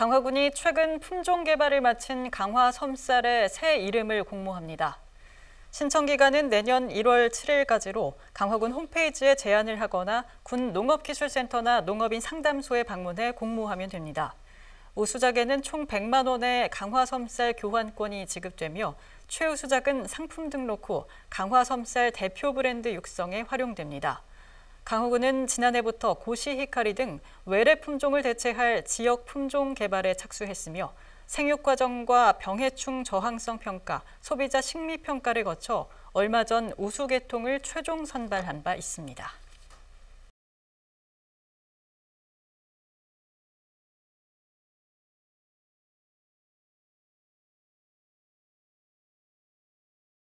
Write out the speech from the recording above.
강화군이 최근 품종 개발을 마친 강화 섬쌀의 새 이름을 공모합니다. 신청 기간은 내년 1월 7일까지로 강화군 홈페이지에 제안을 하거나 군 농업기술센터나 농업인 상담소에 방문해 공모하면 됩니다. 우수작에는 총 100만 원의 강화 섬쌀 교환권이 지급되며 최우수작은 상품 등록 후 강화 섬쌀 대표 브랜드 육성에 활용됩니다. 강호군은 지난해부터 고시 히카리 등 외래 품종을 대체할 지역 품종 개발에 착수했으며 생육 과정과 병해충 저항성 평가, 소비자 식미 평가를 거쳐 얼마 전 우수 계통을 최종 선발한 바 있습니다.